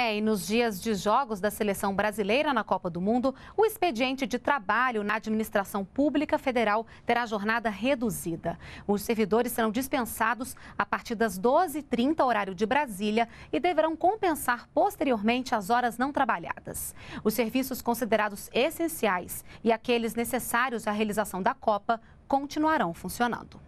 É, e nos dias de jogos da seleção brasileira na Copa do Mundo, o expediente de trabalho na administração pública federal terá jornada reduzida. Os servidores serão dispensados a partir das 12h30, horário de Brasília, e deverão compensar posteriormente as horas não trabalhadas. Os serviços considerados essenciais e aqueles necessários à realização da Copa continuarão funcionando.